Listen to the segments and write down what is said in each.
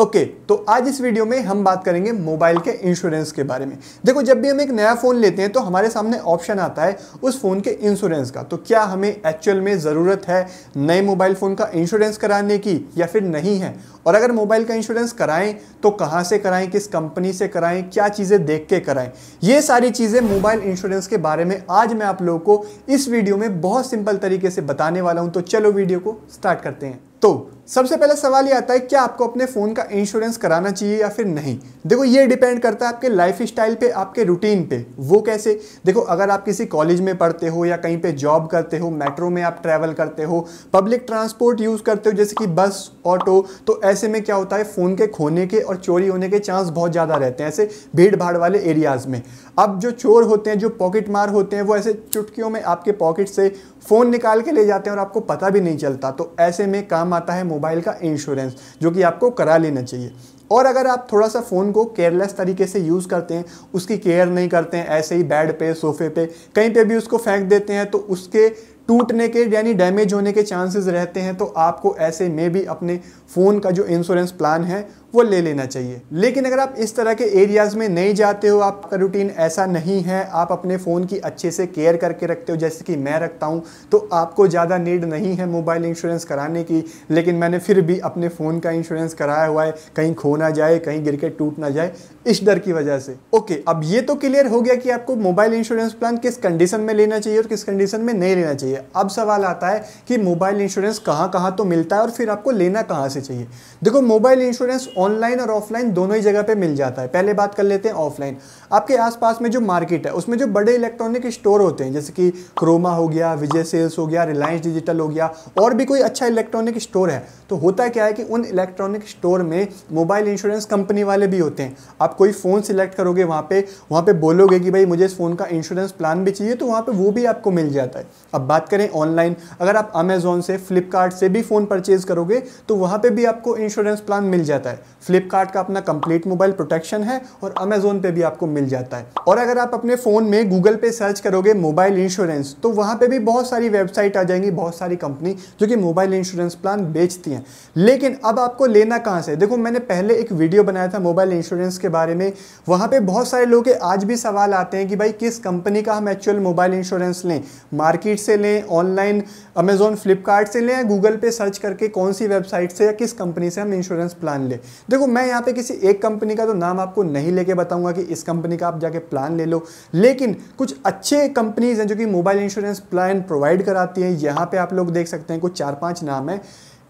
okay okay, तो आज इस वीडियो में हम बात करेंगे मोबाइल के इंश्योरेंस के बारे में देखो जब भी हम एक नया फ़ोन लेते हैं तो हमारे सामने ऑप्शन आता है उस फ़ोन के इंश्योरेंस का तो क्या हमें एक्चुअल में ज़रूरत है नए मोबाइल फ़ोन का इंश्योरेंस कराने की या फिर नहीं है और अगर मोबाइल का इंश्योरेंस कराएं तो कहाँ से कराएं किस कंपनी से कराएं क्या चीज़ें देख के कराएं ये सारी चीज़ें मोबाइल इंश्योरेंस के बारे में आज मैं आप लोगों को इस वीडियो में बहुत सिंपल तरीके से बताने वाला हूँ तो चलो वीडियो को स्टार्ट करते हैं तो सबसे पहला सवाल ये आता है क्या आपको अपने फ़ोन का इंश्योरेंस कराना चाहिए या फिर नहीं देखो ये डिपेंड करता है आपके लाइफ स्टाइल पर आपके रूटीन पे वो कैसे देखो अगर आप किसी कॉलेज में पढ़ते हो या कहीं पे जॉब करते हो मेट्रो में आप ट्रैवल करते हो पब्लिक ट्रांसपोर्ट यूज़ करते हो जैसे कि बस ऑटो तो ऐसे में क्या होता है फ़ोन के खोने के और चोरी होने के चांस बहुत ज़्यादा रहते हैं ऐसे भीड़ भाड़ वाले एरियाज़ में अब जो चोर होते हैं जो पॉकेट मार होते हैं वो ऐसे चुटकियों में आपके पॉकेट से फ़ोन निकाल के ले जाते हैं और आपको पता भी नहीं चलता तो ऐसे में काम आता है मोबाइल का इंश्योरेंस जो कि आपको करा लेना चाहिए और अगर आप थोड़ा सा फ़ोन को केयरलेस तरीके से यूज़ करते हैं उसकी केयर नहीं करते हैं ऐसे ही बेड पे सोफे पे कहीं पे भी उसको फेंक देते हैं तो उसके टूटने के यानी डैमेज होने के चांसेस रहते हैं तो आपको ऐसे में भी अपने फ़ोन का जो इंश्योरेंस प्लान है वो ले लेना चाहिए लेकिन अगर आप इस तरह के एरियाज़ में नहीं जाते हो आपका रूटीन ऐसा नहीं है आप अपने फ़ोन की अच्छे से केयर करके रखते हो जैसे कि मैं रखता हूँ तो आपको ज़्यादा नीड नहीं है मोबाइल इंश्योरेंस कराने की लेकिन मैंने फिर भी अपने फ़ोन का इंश्योरेंस कराया हुआ है कहीं खो ना जाए कहीं गिर के टूट ना जाए इस डर की वजह से ओके अब ये तो क्लियर हो गया कि आपको मोबाइल इंश्योरेंस प्लान किस कंडीशन में लेना चाहिए और किस कंडीशन में नहीं लेना चाहिए चाहिए अब सवाल आता है कि मोबाइल इंश्योरेंस कहाँ कहाँ तो मिलता है और फिर आपको लेना कहाँ से चाहिए देखो मोबाइल इंश्योरेंस ऑनलाइन और ऑफलाइन दोनों ही जगह पर मिल जाता है पहले बात कर लेते हैं ऑफलाइन आपके आसपास में जो मार्केट है उसमें जो बड़े इलेक्ट्रॉनिक स्टोर होते हैं जैसे कि क्रोमा हो गया विजय सेल्स हो गया रिलायंस डिजिटल हो गया और भी कोई अच्छा इलेक्ट्रॉनिक स्टोर है तो होता क्या है कि उन इलेक्ट्रॉनिक स्टोर में मोबाइल इंश्योरेंस कंपनी वाले भी होते हैं आप कोई फ़ोन सिलेक्ट करोगे वहाँ पे वहाँ पे बोलोगे कि भाई मुझे इस फ़ोन का इंश्योरेंस प्लान भी चाहिए तो वहाँ पे वो भी आपको मिल जाता है अब बात बात करें ऑनलाइन अगर आप अमेज़ोन से फ्लिपकार्ट से भी फ़ोन परचेज़ करोगे तो वहाँ पर भी आपको इंश्योरेंस प्लान मिल जाता है फ्लिपकार्ट का अपना कंप्लीट मोबाइल प्रोटेक्शन है और अमेज़ोन पे भी आपको मिल जाता है और अगर आप अपने फ़ोन में गूगल पे सर्च करोगे मोबाइल इंश्योरेंस तो वहाँ पर भी बहुत सारी वेबसाइट आ जाएंगी बहुत सारी कंपनी जो कि मोबाइल इंश्योरेंस प्लान बेचती हैं लेकिन अब आपको लेना कहाँ से देखो मैंने पहले एक वीडियो बनाया था मोबाइल इंश्योरेंस के बारे में वहाँ पर बहुत सारे लोग आज भी सवाल आते हैं कि भाई किस कंपनी का हम एक्चुअल मोबाइल इंश्योरेंस लें मार्केट से लें लें ऑनलाइन अमेजोन फ्लिपकार्ट से लें या गूगल पे सर्च करके कौन सी वेबसाइट से या किस कंपनी से हम इंश्योरेंस प्लान लें देखो मैं यहाँ पे किसी एक कंपनी का तो नाम आपको नहीं लेके बताऊंगा कि इस कंपनी का आप जाके प्लान ले लो लेकिन कुछ अच्छे कंपनीज हैं जो कि मोबाइल इंश्योरेंस प्लान प्रोवाइड कराती हैं यहाँ पर आप लोग देख सकते हैं कुछ चार पाँच नाम है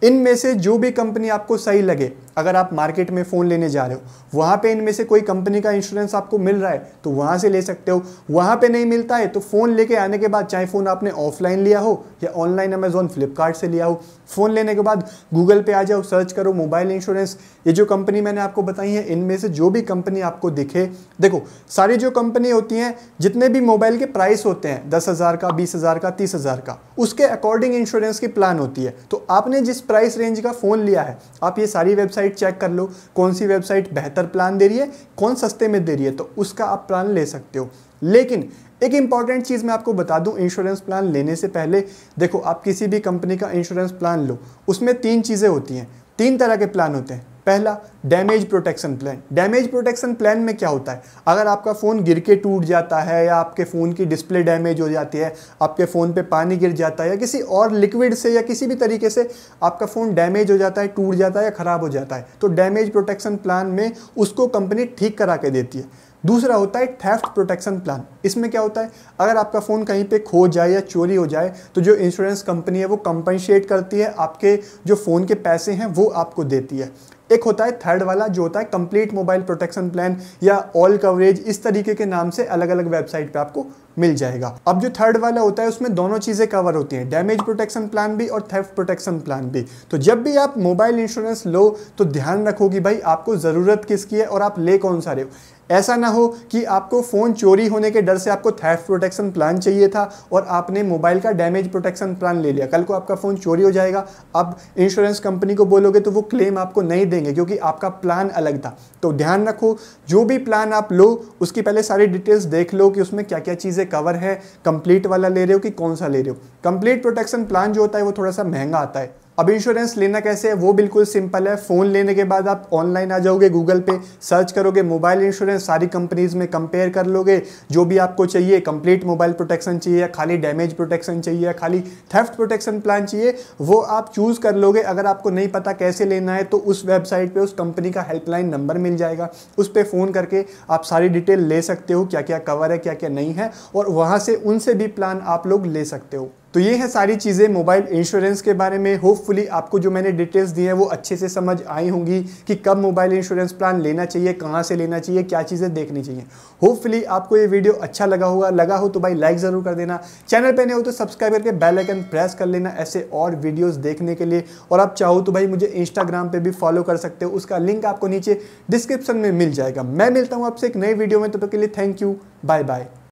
इनमें से जो भी कंपनी आपको सही लगे अगर आप मार्केट में फ़ोन लेने जा रहे हो वहाँ पे इनमें से कोई कंपनी का इंश्योरेंस आपको मिल रहा है तो वहाँ से ले सकते हो वहाँ पे नहीं मिलता है तो फ़ोन लेके आने के बाद चाहे फ़ोन आपने ऑफलाइन लिया हो या ऑनलाइन अमेजोन फ्लिपकार्ट से लिया हो फ़ोन लेने के बाद गूगल पे आ जाओ सर्च करो मोबाइल इंश्योरेंस ये जो कंपनी मैंने आपको बताई है इनमें से जो भी कंपनी आपको दिखे देखो सारी जो कंपनी होती हैं जितने भी मोबाइल के प्राइस होते हैं दस हज़ार का बीस हज़ार का तीस हज़ार का उसके अकॉर्डिंग इंश्योरेंस की प्लान होती है तो आपने जिस प्राइस रेंज का फ़ोन लिया है आप ये सारी वेबसाइट चेक कर लो कौन सी वेबसाइट बेहतर प्लान दे रही है कौन सस्ते में दे रही है तो उसका आप प्लान ले सकते हो लेकिन एक इंपॉर्टेंट चीज़ मैं आपको बता दूं इंश्योरेंस प्लान लेने से पहले देखो आप किसी भी कंपनी का इंश्योरेंस प्लान लो उसमें तीन चीज़ें होती हैं तीन तरह के प्लान होते हैं पहला damage protection plan damage protection plan में क्या होता है अगर आपका फ़ोन गिर के टूट जाता है या आपके फ़ोन की डिस्प्ले डैमेज हो जाती है आपके फ़ोन पे पानी गिर जाता है या किसी और लिक्विड से या किसी भी तरीके से आपका फ़ोन डैमेज हो जाता है टूट जाता है या ख़राब हो जाता है तो डैमेज प्रोटेक्शन प्लान में उसको कंपनी ठीक करा के देती है दूसरा होता है थेफ्ट प्रोटेक्शन प्लान इसमें क्या होता है अगर आपका फ़ोन कहीं पे खो जाए या चोरी हो जाए तो जो इंश्योरेंस कंपनी है वो कंपनसेट करती है आपके जो फ़ोन के पैसे हैं वो आपको देती है एक होता है थर्ड वाला जो होता है कंप्लीट मोबाइल प्रोटेक्शन प्लान या ऑल कवरेज इस तरीके के नाम से अलग अलग वेबसाइट पे आपको मिल जाएगा अब जो थर्ड वाला होता है उसमें दोनों चीज़ें कवर होती हैं डैमेज प्रोटेक्शन प्लान भी और थेफ्ट प्रोटेक्शन प्लान भी तो जब भी आप मोबाइल इंश्योरेंस लो तो ध्यान रखो कि भाई आपको ज़रूरत किसकी है और आप ले कौन सा रहे हो ऐसा ना हो कि आपको फ़ोन चोरी होने के डर से आपको थैफ प्रोटेक्शन प्लान चाहिए था और आपने मोबाइल का डैमेज प्रोटेक्शन प्लान ले लिया कल को आपका फ़ोन चोरी हो जाएगा अब इंश्योरेंस कंपनी को बोलोगे तो वो क्लेम आपको नहीं देंगे क्योंकि आपका प्लान अलग था तो ध्यान रखो जो भी प्लान आप लो उसकी पहले सारी डिटेल्स देख लो कि उसमें क्या क्या चीज़ें कवर है कंप्लीट वाला ले रहे हो कि कौन सा ले रहे हो कंप्लीट प्रोटेक्शन प्लान जो होता है वो थोड़ा सा महंगा आता है अब इंश्योरेंस लेना कैसे है वो बिल्कुल सिंपल है फ़ोन लेने के बाद आप ऑनलाइन आ जाओगे गूगल पे सर्च करोगे मोबाइल इंश्योरेंस सारी कंपनीज में कंपेयर कर लोगे जो भी आपको चाहिए कंप्लीट मोबाइल प्रोटेक्शन चाहिए खाली डैमेज प्रोटेक्शन चाहिए खाली थेफ्ट प्रोटेक्शन प्लान चाहिए वो आप चूज़ कर लोगे अगर आपको नहीं पता कैसे लेना है तो उस वेबसाइट पर उस कंपनी का हेल्पलाइन नंबर मिल जाएगा उस पर फ़ोन करके आप सारी डिटेल ले सकते हो क्या क्या कवर है क्या क्या नहीं है और वहाँ से उनसे भी प्लान आप लोग ले सकते हो तो ये है सारी चीज़ें मोबाइल इंश्योरेंस के बारे में होपफुली आपको जो मैंने डिटेल्स दी हैं वो अच्छे से समझ आई होंगी कि कब मोबाइल इंश्योरेंस प्लान लेना चाहिए कहाँ से लेना चाहिए क्या चीज़ें देखनी चाहिए होपफुली आपको ये वीडियो अच्छा लगा होगा लगा हो तो भाई लाइक ज़रूर कर देना चैनल पर नहीं हो तो सब्सक्राइब करके बेलाइकन प्रेस कर लेना ऐसे और वीडियोज़ देखने के लिए और आप चाहो तो भाई मुझे इंस्टाग्राम पर भी फॉलो कर सकते हो उसका लिंक आपको नीचे डिस्क्रिप्शन में मिल जाएगा मैं मिलता हूँ आपसे एक नई वीडियो में तब के लिए थैंक यू बाय बाय